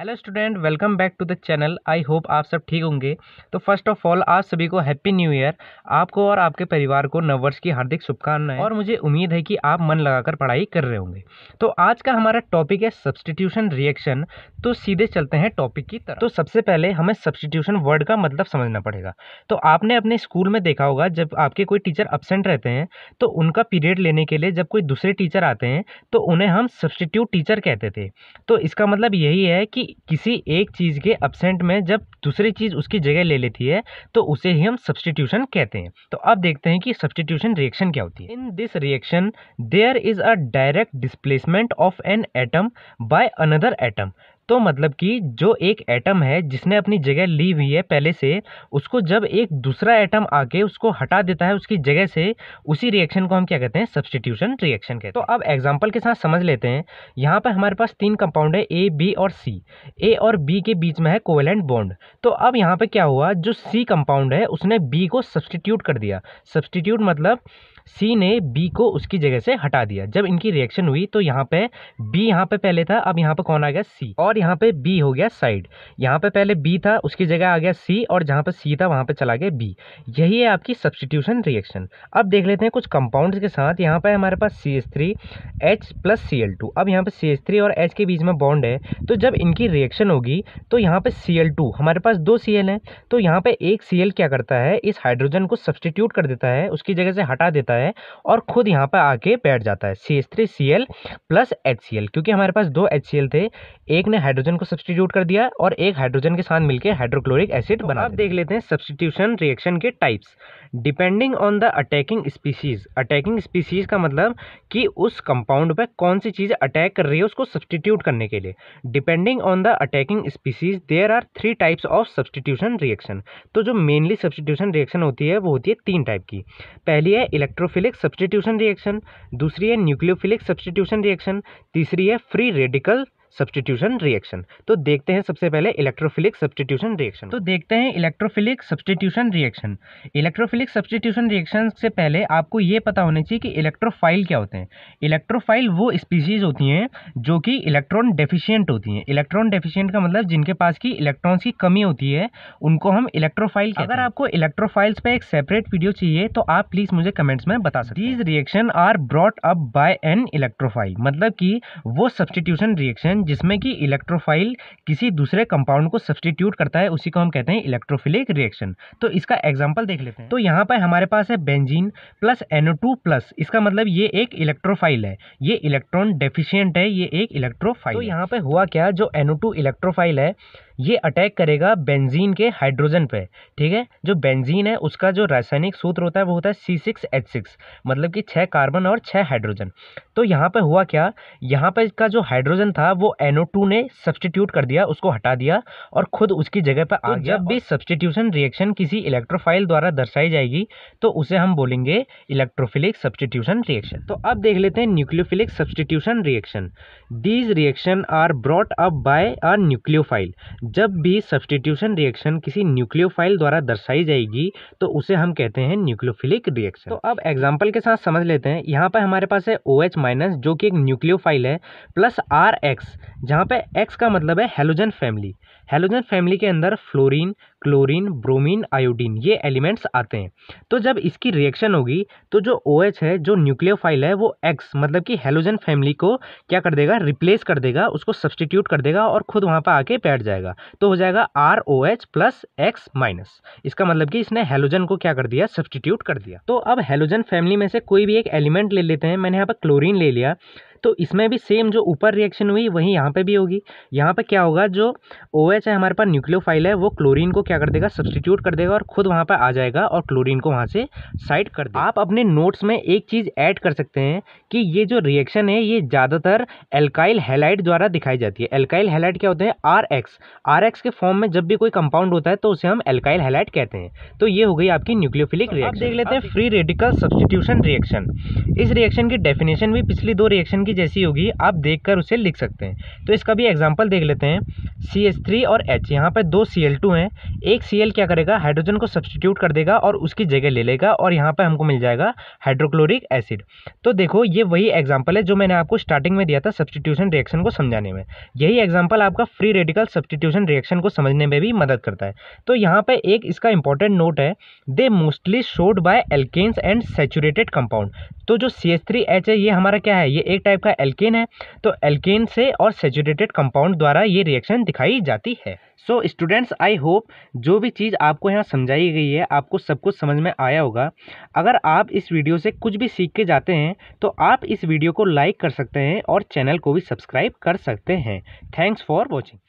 hello student welcome back to the channel I hope आप सब ठीक होंगे तो फर्स्ट ऑफ ऑल आप सभी को हैप्पी न्यू ईयर आपको और आपके परिवार को नववर्ष की हार्दिक शुभकामनाएं और मुझे उम्मीद है कि आप मन लगाकर पढ़ाई कर रहे होंगे तो आज का हमारा टॉपिक है सब्सटीट्यूशन रिएक्शन तो सीधे चलते हैं टॉपिक की तरफ तो सबसे पहले हमें सब्सटीट्यूशन वर्ड का मतलब समझना पड़ेगा तो आपने अपने स्कूल में देखा होगा जब आपके कोई टीचर अब्सेंट रहते हैं तो उनका पीरियड लेने के लिए जब कोई दूसरे टीचर आते हैं तो उन्हें हम सब्सटीट्यूट टीचर कहते थे तो इसका मतलब यही है कि किसी एक चीज़ के अपसेंट में जब दूसरी चीज़ उसकी जगह ले लेती है तो उसे ही हम सब्सटीट्यूशन कहते हैं तो अब देखते हैं कि सब्सटीट्यूशन रिएक्शन क्या होती है in this reaction there is a direct displacement of an atom by another atom तो मतलब कि जो एक एटम है जिसने अपनी जगह ली हुई है पहले से उसको जब एक दूसरा एटम आके उसको हटा देता है उसकी जगह से उसी रिएक्शन को हम क्या कहते हैं सब्सटीट्यूशन रिएक्शन कहते हैं तो अब एग्जाम्पल के साथ समझ लेते हैं यहाँ पर हमारे पास तीन कंपाउंड है ए बी और सी ए और बी के बीच में है कोवेलेंट बॉन्ड तो अब यहाँ पर क्या हुआ जो सी कंपाउंड है उसने बी को सब्सटीट्यूट कर दिया सब्सटीट्यूट मतलब सी ने बी को उसकी जगह से हटा दिया जब इनकी रिएक्शन हुई तो यहाँ पे बी यहाँ पे पहले था अब यहाँ पे कौन आ गया सी और यहाँ पे बी हो गया साइड यहाँ पे पहले बी था उसकी जगह आ गया सी और जहाँ पे सी था वहाँ पे चला गया बी यही है आपकी सब्सटीट्यूशन रिएक्शन अब देख लेते हैं कुछ कंपाउंड्स के साथ यहाँ पर हमारे पास C S three H plus C L two अब यहाँ पर सी एस थ्री और एच के बीच में बॉन्ड है तो जब इनकी रिएक्शन होगी तो यहाँ पर सी एल टू हमारे पास दो सी एल हैं तो यहाँ पर एक सी एल क्या करता है इस हाइड्रोजन को सब्सटीट्यूट कर देता है उसकी जगह से हटा देता है जाता है और खुद यहाँ पर आके बैठ जाता है C S three C L plus H C L क्योंकि हमारे पास दो एच सी एल थे एक ने हाइड्रोजन को सब्सटीट्यूट कर दिया और एक हाइड्रोजन के साथ मिलकर हाइड्रोक्लोरिक एसिड बना आप देख लेते हैं सब्सटीट्यूशन रिएक्शन के types depending on the attacking species attacking species का मतलब कि उस कंपाउंड पर कौन सी चीज़ अटैक कर रही है उसको सब्सटीट्यूट करने के लिए depending on the attacking species there are three types of substitution reaction तो जो मेनली सब्सटीट्यूशन रिएक्शन होती है वो होती है तीन टाइप की पहली है इलेक्ट्रो हाइड्रोफिलिक सब्सटीट्यूशन रिएक्शन दूसरी है न्यूक्लियोफिलिक सब्सटीट्यूशन रिएक्शन तीसरी है फ्री रेडिकल सब्सटीट्यूशन रिएक्शन तो देखते हैं सबसे पहले इलेक्ट्रोफिलिक सब्सटीट्यूशन रिएक्शन तो देखते हैं electrophilic substitution reaction electrophilic substitution reaction से पहले आपको ये पता होना चाहिए कि इलेक्ट्रोफाइल क्या होते हैं इलेक्ट्रोफाइल वो स्पीसीज होती हैं जो कि इलेक्ट्रॉन डेफिशियंट होती हैं इलेक्ट्रॉन डेफिशियंट का मतलब जिनके पास की इलेक्ट्रॉन्स की कमी होती है उनको हम इलेक्ट्रोफाइल अगर आपको इलेक्ट्रोफाइल्स पर एक सेपरेट वीडियो चाहिए तो आप प्लीज़ मुझे कमेंट्स में बता सकते these reaction are brought up by an electrophile मतलब कि वो सब्सटीट्यूशन रिएक्शन रिएक्शन जिसमें कि इलेक्ट्रोफाइल किसी दूसरे कंपाउंड को सब्सटीट्यूट करता है उसी को हम कहते हैं इलेक्ट्रोफिलिक रिएक्शन तो इसका एग्जाम्पल देख लेते हैं तो यहाँ पर हमारे पास है बेंजीन प्लस एनो प्लस इसका मतलब ये एक इलेक्ट्रोफाइल है ये इलेक्ट्रॉन डेफिशियंट है ये एक इलेक्ट्रोफाइल तो यहाँ पर हुआ क्या जो एनो इलेक्ट्रोफाइल है ये अटैक करेगा बेंजीन के हाइड्रोजन पे ठीक है जो बेंजीन है उसका जो रासायनिक सूत्र होता है वो होता है सी सिक्स मतलब कि छः कार्बन और छः हाइड्रोजन तो यहाँ पे हुआ क्या यहाँ पे इसका जो हाइड्रोजन था वो एनओ टू ने सब्सटीट्यूट कर दिया उसको हटा दिया और खुद उसकी जगह पर आ तो गया जब भी सब्सटीट्यूशन रिएक्शन किसी इलेक्ट्रोफाइल द्वारा दर्शाई जाएगी तो उसे हम बोलेंगे इलेक्ट्रोफिलिक सब्सटीट्यूशन रिएक्शन तो अब देख लेते हैं nucleophilic substitution reaction these reaction are brought up by a nucleophile जब भी सब्सटीट्यूशन रिएक्शन किसी न्यूक्लियोफाइल द्वारा दर्शाई जाएगी तो उसे हम कहते हैं न्यूक्लियोफिलिक रिएक्शन तो अब एग्जांपल के साथ समझ लेते हैं यहाँ पर हमारे पास है ओ OH माइनस जो कि एक न्यूक्लियोफाइल है प्लस आर एक्स जहाँ पे एक्स का मतलब है हेलोजन फैमिली हेलोजन फैमिली के अंदर फ्लोरिन क्लोरिन ब्रोमीन आयोडीन ये एलिमेंट्स आते हैं तो जब इसकी रिएक्शन होगी तो जो ओ OH है जो न्यूक्लियोफाइल है वो एक्स मतलब कि हेलोजन फैमिली को क्या कर देगा रिप्लेस कर देगा उसको सब्सटीट्यूट कर देगा और खुद वहाँ पर आके बैठ जाएगा तो हो जाएगा R O H plus X minus इसका मतलब कि इसने हेलोजन को क्या कर दिया सब्सटीट्यूट कर दिया तो अब हेलोजन फैमिली में से कोई भी एक एलिमेंट ले लेते हैं मैंने यहाँ पर क्लोरीन ले लिया तो इसमें भी सेम जो ऊपर रिएक्शन हुई वही यहाँ पे भी होगी यहाँ पे क्या होगा जो ओ OH है हमारे पास न्यूक्लियोफाइल है वो क्लोरीन को क्या कर देगा सब्सटीट्यूट कर देगा और खुद वहाँ पर आ जाएगा और क्लोरीन को वहाँ से साइड कर देगा आप अपने नोट्स में एक चीज़ ऐड कर सकते हैं कि ये जो रिएक्शन है ये ज़्यादातर एल्काइल हेलाइट द्वारा दिखाई जाती है एल्काइल हेलाइट क्या होते हैं आर एक्स आर एक्स के फॉर्म में जब भी कोई कंपाउंड होता है तो उसे हम एल्काइल हेलाइट कहते हैं तो ये हो गई आपकी न्यूक्लियोफिलिक तो रिएक्शन देख लेते हैं फ्री रेडिकल सब्सटीट्यूशन रिएक्शन इस रिएक्शन की डेफिनेशन भी पिछली दो रिएक्शन की जैसी होगी आप देख कर उसे लिख सकते हैं तो इसका भी एग्जाम्पल देख लेते हैं सी एच थ्री और एच यहाँ पर दो सी एल टू हैं एक सी एल क्या करेगा हाइड्रोजन को सब्सटीट्यूट कर देगा और उसकी जगह ले लेगा और यहाँ पर हमको मिल जाएगा हाइड्रोक्लोरिक एसिड तो देखो ये वही एग्जाम्पल है जो मैंने आपको स्टार्टिंग में दिया था सब्सटीट्यूशन रिएक्शन को समझाने में यही एग्जाम्पल आपका फ्री रेडिकल सब्सटीट्यूशन रिएक्शन को समझने में भी मदद करता है तो यहाँ पर एक इसका इंपॉर्टेंट नोट है they mostly showed by alkanes and saturated compound तो जो सी एच थ्री एच है ये हमारा क्या है ये एक टाइप टाइप का एल्केन है तो एल्केन से और सेचुरेटेड कंपाउंड द्वारा ये रिएक्शन दिखाई जाती है सो स्टूडेंट्स आई होप जो भी चीज़ आपको यहाँ समझाई गई है आपको सब कुछ समझ में आया होगा अगर आप इस वीडियो से कुछ भी सीख के जाते हैं तो आप इस वीडियो को लाइक कर सकते हैं और चैनल को भी सब्सक्राइब कर सकते हैं थैंक्स फॉर वॉचिंग